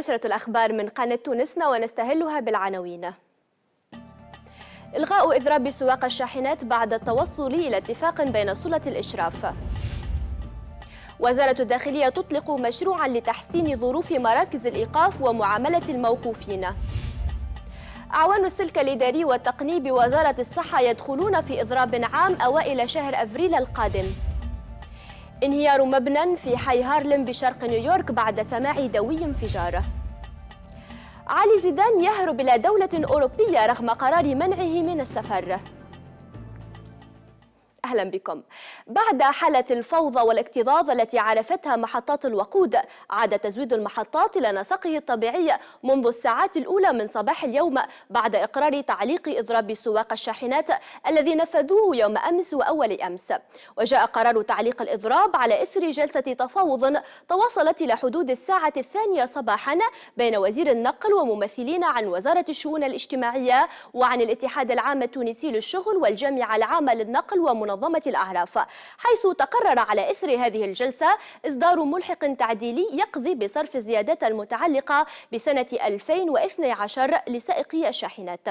نشرة الأخبار من قناة تونسنا ونستهلها بالعناوين إلغاء إضراب سواق الشاحنات بعد التوصل إلى اتفاق بين صلة الإشراف وزارة الداخلية تطلق مشروعا لتحسين ظروف مراكز الإيقاف ومعاملة الموقوفين أعوان السلك الإداري والتقني بوزارة الصحة يدخلون في إضراب عام أوائل شهر أفريل القادم انهيار مبنى في حي هارلم بشرق نيويورك بعد سماع دوي انفجاره علي زيدان يهرب إلى دولة أوروبية رغم قرار منعه من السفر أهلا بكم بعد حالة الفوضى والاكتظاظ التي عرفتها محطات الوقود عاد تزويد المحطات إلى نسقه الطبيعي منذ الساعات الأولى من صباح اليوم بعد إقرار تعليق إضراب سواق الشاحنات الذي نفذوه يوم أمس وأول أمس وجاء قرار تعليق الإضراب على إثر جلسة تفاوض تواصلت إلى حدود الساعة الثانية صباحا بين وزير النقل وممثلين عن وزارة الشؤون الاجتماعية وعن الاتحاد العام التونسي للشغل والجامعة العامة للنقل ومنظمة منظمة الأعراف حيث تقرر على إثر هذه الجلسة إصدار ملحق تعديلي يقضي بصرف الزيادات المتعلقة بسنة 2012 لسائقي الشاحنات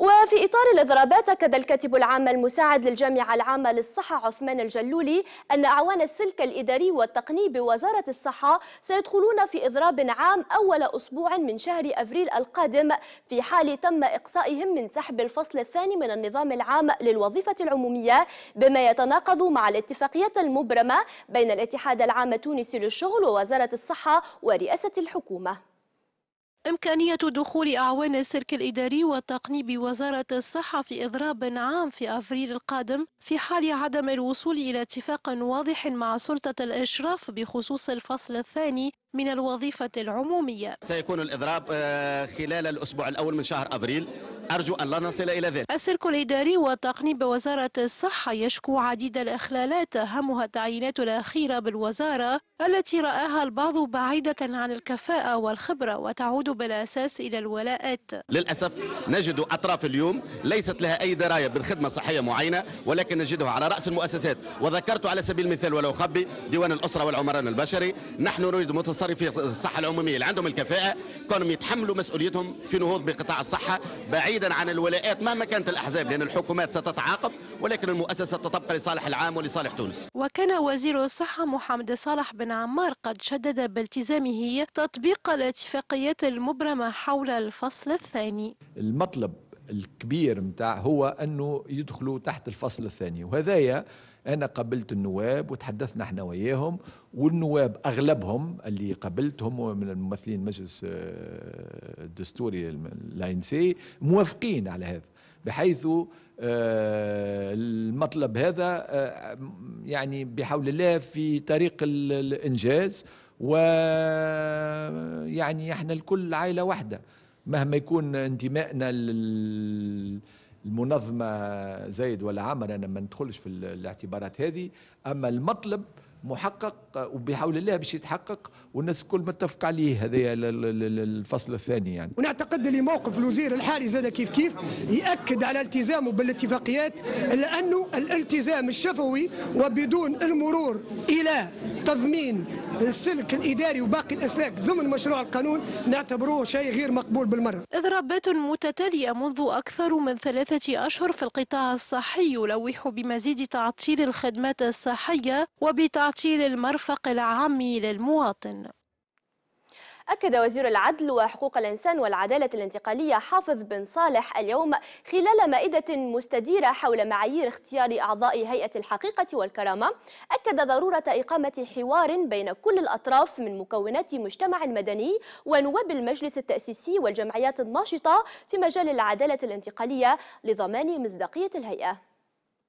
وفي إطار الإضرابات أكد الكاتب العام المساعد للجامعة العامة للصحة عثمان الجلولي أن أعوان السلك الإداري والتقني بوزارة الصحة سيدخلون في إضراب عام أول أسبوع من شهر أفريل القادم في حال تم إقصائهم من سحب الفصل الثاني من النظام العام للوظيفة العمومية بما يتناقض مع الاتفاقية المبرمة بين الاتحاد العام التونسي للشغل ووزارة الصحة ورئاسة الحكومة إمكانية دخول أعوان السلك الإداري والتقني بوزارة الصحة في إضراب عام في أفريل القادم في حال عدم الوصول إلى اتفاق واضح مع سلطة الإشراف بخصوص الفصل الثاني من الوظيفة العمومية سيكون الإضراب آه، خلال الأسبوع الأول من شهر أبريل أرجو أن لا نصل إلى ذلك السلك الإداري والتقني بوزارة الصحة يشكو عديد الإخلالات أهمها التعيينات الأخيرة بالوزارة التي رآها البعض بعيدة عن الكفاءة والخبرة وتعود بالأساس إلى الولاءات للأسف نجد أطراف اليوم ليست لها أي دراية بالخدمة الصحية معينة ولكن نجدها على رأس المؤسسات وذكرت على سبيل المثال ولو خبي ديوان الأسرة والعمران البشري نحن نريد متصف الصريف في الصحه العموميه اللي عندهم الكفاءه كانوا يتحملوا مسؤوليتهم في نهوض بقطاع الصحه بعيدا عن الولاءات مهما كانت الاحزاب لان الحكومات ستتعاقب ولكن المؤسسه تتبقى لصالح العام ولصالح تونس. وكان وزير الصحه محمد صالح بن عمار قد شدد بالتزامه تطبيق الاتفاقيات المبرمه حول الفصل الثاني. المطلب الكبير متاع هو أنه يدخلوا تحت الفصل الثاني وهذايا أنا قابلت النواب وتحدثنا احنا وياهم والنواب أغلبهم اللي قابلتهم من الممثلين مجلس آه، الدستوري لاين سي موافقين على هذا بحيث آه، المطلب هذا آه، يعني بحول الله في طريق الإنجاز ويعني احنا الكل عائلة واحدة مهما يكون انتمائنا للمنظمة زايد ولا عمر أنا ما ندخلش في الاعتبارات هذه أما المطلب محقق وبحول الله باش يتحقق والناس الكل متفق عليه هذا الفصل الثاني يعني ونعتقد اللي موقف الوزير الحالي زاد كيف كيف ياكد على التزامه بالاتفاقيات لانه الالتزام الشفوي وبدون المرور الى تضمين السلك الاداري وباقي الاسلاك ضمن مشروع القانون نعتبروه شيء غير مقبول بالمره. اضرابات متتاليه منذ اكثر من ثلاثه اشهر في القطاع الصحي يلوح بمزيد تعطيل الخدمات الصحيه وبتعطيل المرفق العام للمواطن. أكد وزير العدل وحقوق الإنسان والعدالة الانتقالية حافظ بن صالح اليوم خلال مائدة مستديرة حول معايير اختيار أعضاء هيئة الحقيقة والكرامة أكد ضرورة إقامة حوار بين كل الأطراف من مكونات مجتمع مدني ونواب المجلس التأسيسي والجمعيات الناشطة في مجال العدالة الانتقالية لضمان مصداقية الهيئة.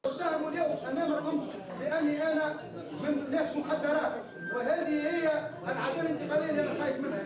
اليوم أمامكم أنا من ناس مخدرات وهذه هي العداله الانتقاليه اللي انا خايف منها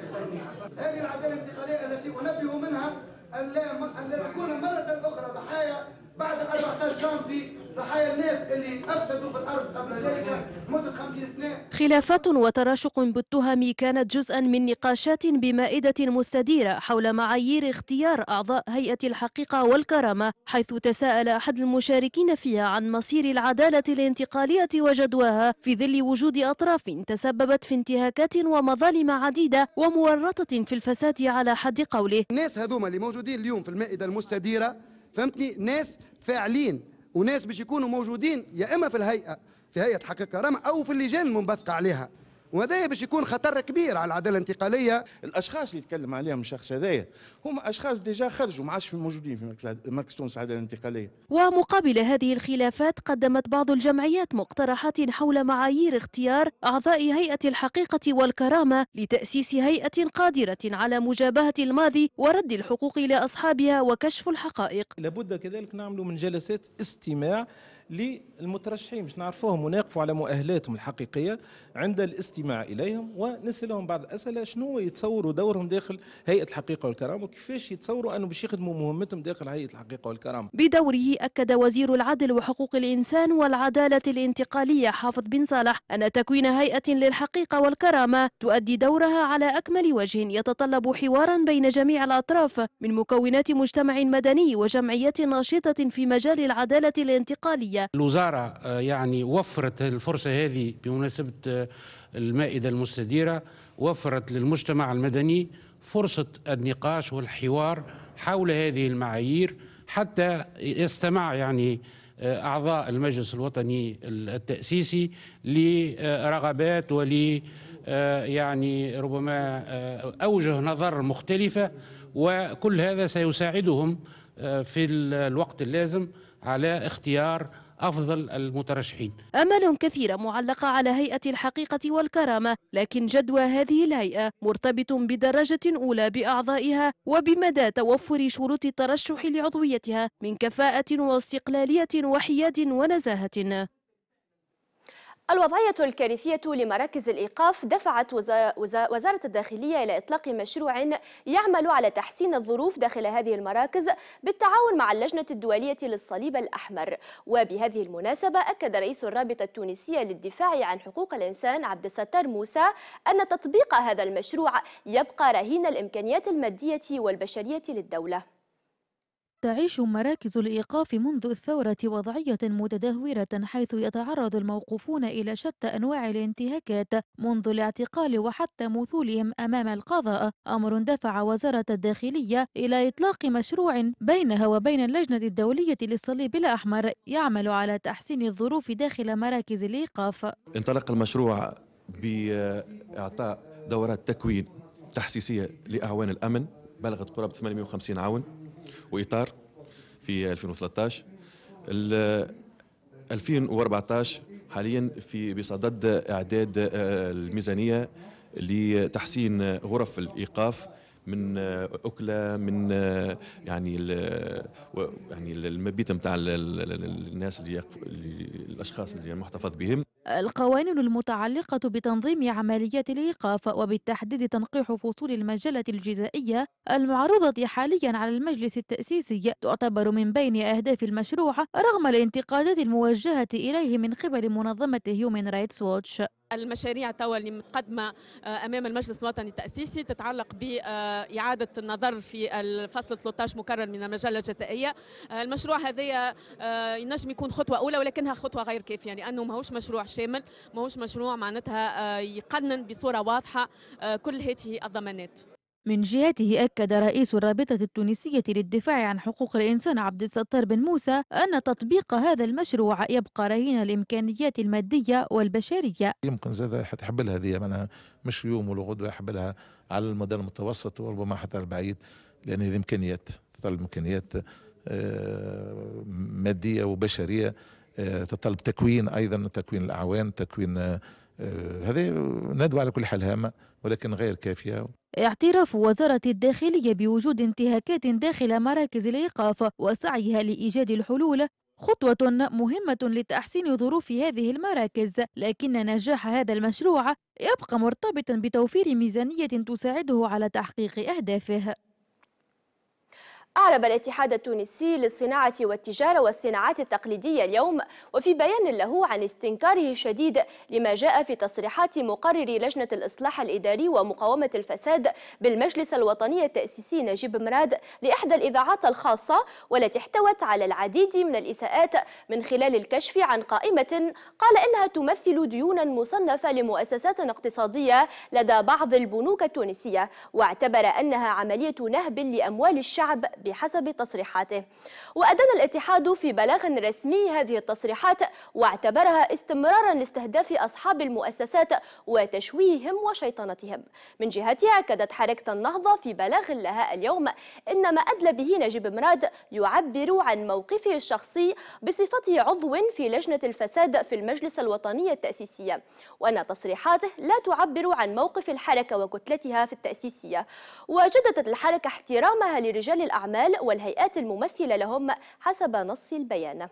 هذه العداله الانتقاليه التي انبه منها ان لا ان نكون مره اخرى ضحايا بعد 14 جانفي ضحايا الناس اللي افسدوا في الارض قبل ذلك مده 50 سنه خلافات وتراشق بالتهم كانت جزءا من نقاشات بمائده مستديره حول معايير اختيار اعضاء هيئه الحقيقه والكرامه حيث تساءل احد المشاركين فيها عن مصير العداله الانتقاليه وجدواها في ظل وجود اطراف تسببت في انتهاكات ومظالم عديده ومورطه في الفساد على حد قوله الناس هذوما اللي موجودين اليوم في المائده المستديره فهمتني ناس فاعلين وناس باش يكونوا موجودين يا اما في الهيئه في هيئه حقيقه رمى او في اللجان المنبثقه عليها وهذا باش يكون خطر كبير على العداله الانتقاليه الاشخاص اللي يتكلم عليهم الشخص هذايا هما اشخاص ديجا خرجوا ما عادش موجودين في مركز تونس العداله الانتقاليه ومقابل هذه الخلافات قدمت بعض الجمعيات مقترحات حول معايير اختيار اعضاء هيئه الحقيقه والكرامه لتاسيس هيئه قادره على مجابهه الماضي ورد الحقوق لاصحابها وكشف الحقائق لابد كذلك نعمل من جلسات استماع للمترشحين باش نعرفوهم ونقفوا على مؤهلاتهم الحقيقيه عند الاستماع اليهم ونسالهم بعض الاسئله شنو يتصوروا دورهم داخل هيئه الحقيقه والكرامه وكيفاش يتصوروا انه باش يخدموا مهمتهم داخل هيئه الحقيقه والكرامه. بدوره اكد وزير العدل وحقوق الانسان والعداله الانتقاليه حافظ بن صالح ان تكوين هيئه للحقيقه والكرامه تؤدي دورها على اكمل وجه يتطلب حوارا بين جميع الاطراف من مكونات مجتمع مدني وجمعيات ناشطه في مجال العداله الانتقاليه الدولية الوزارة آه، يعني وفرت الفرصة هذه بمناسبة آه، المائدة المستديرة وفرت للمجتمع المدني فرصة النقاش والحوار حول هذه المعايير حتى يستمع يعني آه، أعضاء المجلس الوطني التأسيسي لرغبات ول يعني ربما أوجه نظر مختلفة وكل هذا سيساعدهم في الوقت اللازم على اختيار أفضل المترشحين أمل كثيرة معلقة على هيئة الحقيقة والكرامة لكن جدوى هذه الهيئة مرتبط بدرجة أولى بأعضائها وبمدى توفر شروط الترشح لعضويتها من كفاءة واستقلالية وحياد ونزاهة الوضعية الكارثية لمراكز الإيقاف دفعت وزارة الداخلية إلى إطلاق مشروع يعمل على تحسين الظروف داخل هذه المراكز بالتعاون مع اللجنة الدولية للصليب الأحمر وبهذه المناسبة أكد رئيس الرابطة التونسية للدفاع عن حقوق الإنسان عبد الستار موسى أن تطبيق هذا المشروع يبقى رهين الإمكانيات المادية والبشرية للدولة تعيش مراكز الإيقاف منذ الثورة وضعية متدهورة حيث يتعرض الموقوفون إلى شتى أنواع الانتهاكات منذ الاعتقال وحتى مثولهم أمام القضاء أمر دفع وزارة الداخلية إلى إطلاق مشروع بينها وبين اللجنة الدولية للصليب الأحمر يعمل على تحسين الظروف داخل مراكز الإيقاف انطلق المشروع بإعطاء دورات تكوين تحسيسية لأعوان الأمن بلغت قرابة 850 عون واطار في 2013 2014 حاليا في بصدد اعداد آه، الميزانيه لتحسين غرف الايقاف من آه، اكله من آه، يعني يعني المبيت نتاع الناس اللي الاشخاص اللي محتفظ بهم القوانين المتعلقة بتنظيم عمليات الإيقاف وبالتحديد تنقيح فصول المجلة الجزائية المعروضة حاليا على المجلس التأسيسي تعتبر من بين أهداف المشروع رغم الانتقادات الموجهة إليه من قبل منظمة هيومن رايتس ووتش المشاريع توا اللي مقدمه آه، امام المجلس الوطني التاسيسي تتعلق باعاده النظر في الفصل 13 مكرر من المجله الجزائيه آه، المشروع هذا آه، ينجم يكون خطوه اولى ولكنها خطوه غير كافيه لانه ماهوش مشروع شامل ماهوش مشروع معناتها يقنن بصوره واضحه كل هذه الضمانات من جهته أكد رئيس الرابطة التونسية للدفاع عن حقوق الإنسان عبد الستار بن موسى أن تطبيق هذا المشروع يبقى رهين الإمكانيات المادية والبشرية يمكن زاد حتحب لها هذه منها مش في يوم ولا غدوة يحب لها على المدى المتوسط وربما حتى البعيد لأن هذه إمكانيات تطلب إمكانيات آه، مادية وبشرية آه، تطلب تكوين أيضا تكوين الأعوان تكوين آه، آه، هذه ندوة على كل حال هامة ولكن غير كافية اعتراف وزارة الداخلية بوجود انتهاكات داخل مراكز الإيقاف وسعيها لإيجاد الحلول خطوة مهمة لتحسين ظروف هذه المراكز لكن نجاح هذا المشروع يبقى مرتبطا بتوفير ميزانية تساعده على تحقيق أهدافه أعرب الاتحاد التونسي للصناعة والتجارة والصناعات التقليدية اليوم وفي بيان له عن استنكاره الشديد لما جاء في تصريحات مقرر لجنة الإصلاح الإداري ومقاومة الفساد بالمجلس الوطني التأسيسي نجيب مراد لإحدى الإذاعات الخاصة والتي احتوت على العديد من الإساءات من خلال الكشف عن قائمة قال إنها تمثل ديونا مصنفة لمؤسسات اقتصادية لدى بعض البنوك التونسية واعتبر أنها عملية نهب لأموال الشعب بحسب تصريحاته وأدان الاتحاد في بلاغ رسمي هذه التصريحات واعتبرها استمرارا لاستهداف أصحاب المؤسسات وتشويههم وشيطنتهم من جهتها أكدت حركة النهضة في بلاغ لها اليوم إن ما أدلى به نجيب مراد يعبر عن موقفه الشخصي بصفته عضو في لجنة الفساد في المجلس الوطني التأسيسية وأن تصريحاته لا تعبر عن موقف الحركة وكتلتها في التأسيسية وجددت الحركة احترامها لرجال الأعمال الأعمال والهيئات الممثلة لهم حسب نص البيان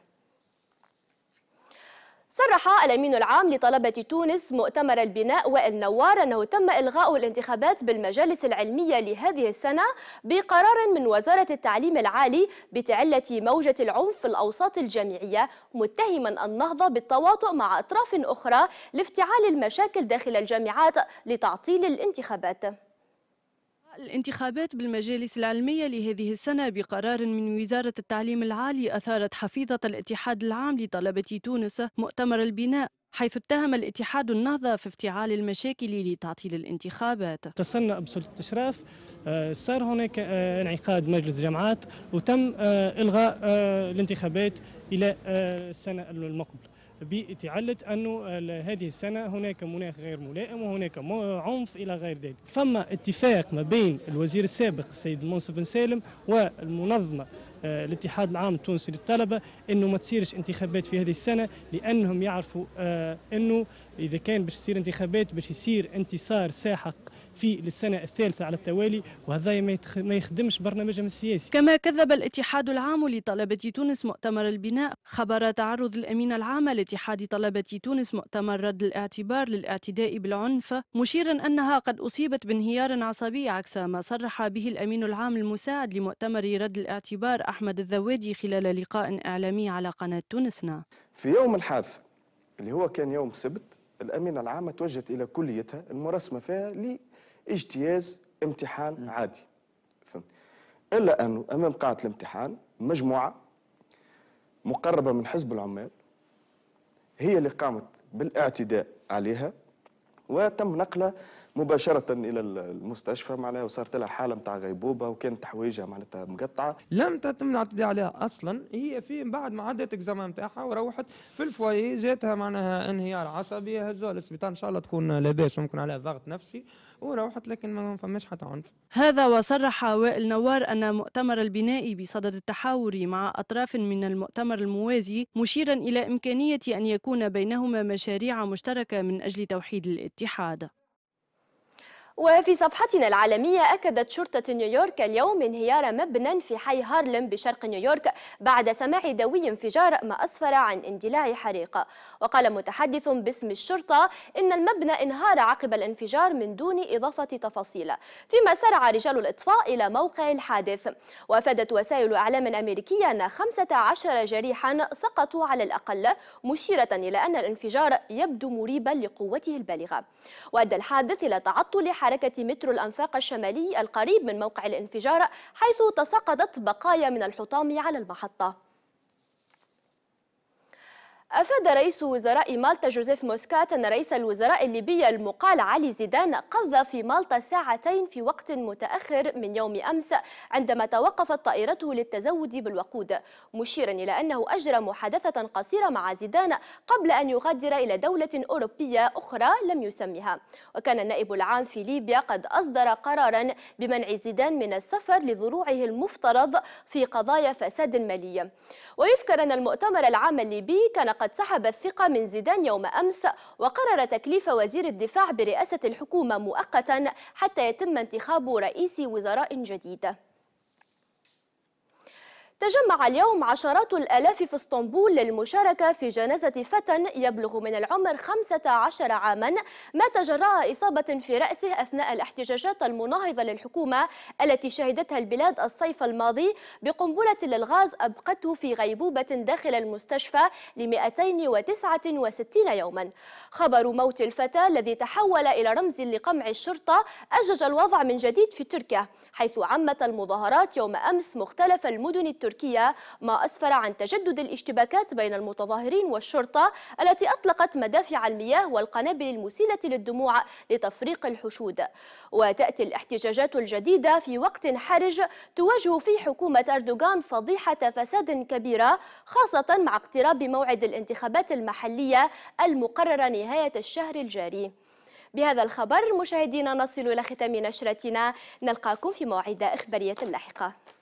صرح الأمين العام لطلبة تونس مؤتمر البناء وائل نوار أنه تم إلغاء الانتخابات بالمجالس العلمية لهذه السنة بقرار من وزارة التعليم العالي بتعلة موجة العنف في الأوساط الجامعية متهما النهضة بالتواطؤ مع أطراف أخرى لافتعال المشاكل داخل الجامعات لتعطيل الانتخابات الانتخابات بالمجالس العلمية لهذه السنة بقرار من وزارة التعليم العالي أثارت حفيظة الاتحاد العام لطلبة تونس مؤتمر البناء حيث اتهم الاتحاد النهضة في افتعال المشاكل لتعطيل الانتخابات تصلنا بسلطة التشراف آه، صار هناك آه، انعقاد مجلس جامعات وتم آه، إلغاء الانتخابات إلى السنة المقبلة بتعلة أنه هذه السنة هناك مناخ غير ملائم وهناك عنف إلى غير ذلك فما اتفاق ما بين الوزير السابق السيد منصف بن سالم والمنظمة آه، الاتحاد العام التونسي للطلبه انه ما تصيرش انتخابات في هذه السنه لانهم يعرفوا آه، انه اذا كان باش تصير انتخابات باش يصير انتصار ساحق في للسنه الثالثه على التوالي وهذا ما يخدمش برنامجهم السياسي. كما كذب الاتحاد العام لطلبه تونس مؤتمر البناء خبر تعرض الأمين العام لاتحاد طلبه تونس مؤتمر رد الاعتبار للاعتداء بالعنف مشيرا انها قد اصيبت بانهيار عصبي عكس ما صرح به الامين العام المساعد لمؤتمر رد الاعتبار أحمد الذوادي خلال لقاء إعلامي على قناة تونسنا في يوم الحادث اللي هو كان يوم سبت الأمينة العامة توجهت إلى كليتها المرسمة فيها لاجتياز امتحان عادي فهمت إلا أنه أمام قاعة الامتحان مجموعة مقربة من حزب العمال هي اللي قامت بالاعتداء عليها وتم نقلها مباشره الى المستشفى معناها وصارت لها حاله نتاع غيبوبه وكانت حوايجها معناتها مقطعه لم تتم الاعتداء عليها اصلا هي في بعد ما عدت اكزامان نتاعها وروحت في الفوايي جاتها معناها انهيار عصبي هزوها للسبيطار ان شاء الله تكون لاباس ممكن عليها ضغط نفسي وروحت لكن ما فماش حتى عنف هذا وصرح وائل نوار أن مؤتمر البنائي بصدد التحاور مع أطراف من المؤتمر الموازي مشيرا إلى إمكانية أن يكون بينهما مشاريع مشتركة من أجل توحيد الاتحاد وفي صفحتنا العالمية أكدت شرطة نيويورك اليوم انهيار مبنى في حي هارلم بشرق نيويورك بعد سماع دوي انفجار ما أسفر عن اندلاع حريق وقال متحدث باسم الشرطة إن المبنى انهار عقب الانفجار من دون إضافة تفاصيل فيما سرع رجال الإطفاء إلى موقع الحادث وأفادت وسائل إعلام أمريكية أن 15 جريحا سقطوا على الأقل مشيرة إلى أن الانفجار يبدو مريبا لقوته البالغة وأدى الحادث إلى تعطل حركة مترو الأنفاق الشمالي القريب من موقع الانفجار حيث تساقطت بقايا من الحطام على المحطة أفاد رئيس وزراء مالطا جوزيف موسكات أن رئيس الوزراء الليبي المقال علي زيدان قضى في مالطا ساعتين في وقت متأخر من يوم أمس عندما توقفت طائرته للتزود بالوقود مشيرا إلى أنه أجرى محادثة قصيرة مع زيدان قبل أن يغادر إلى دولة أوروبية أخرى لم يسمها وكان النائب العام في ليبيا قد أصدر قرارا بمنع زيدان من السفر لظروعه المفترض في قضايا فساد مالي ويذكر أن المؤتمر العام الليبي كان قد سحب الثقة من زيدان يوم أمس وقرر تكليف وزير الدفاع برئاسة الحكومة مؤقتا حتى يتم انتخاب رئيس وزراء جديد تجمع اليوم عشرات الآلاف في اسطنبول للمشاركة في جنازة فتى يبلغ من العمر 15 عاما مات جراء إصابة في رأسه أثناء الاحتجاجات المناهضة للحكومة التي شهدتها البلاد الصيف الماضي بقنبلة للغاز أبقته في غيبوبة داخل المستشفى ل 269 يوما خبر موت الفتى الذي تحول إلى رمز لقمع الشرطة أجج الوضع من جديد في تركيا حيث عمت المظاهرات يوم أمس مختلف المدن التركية تركيا ما أسفر عن تجدد الاشتباكات بين المتظاهرين والشرطة التي أطلقت مدافع المياه والقنابل المسيلة للدموع لتفريق الحشود وتأتي الاحتجاجات الجديدة في وقت حرج تواجه فيه حكومة أردوغان فضيحة فساد كبيرة خاصة مع اقتراب موعد الانتخابات المحلية المقررة نهاية الشهر الجاري بهذا الخبر مشاهدينا نصل إلى ختام نشرتنا نلقاكم في مواعيد إخبارية لاحقة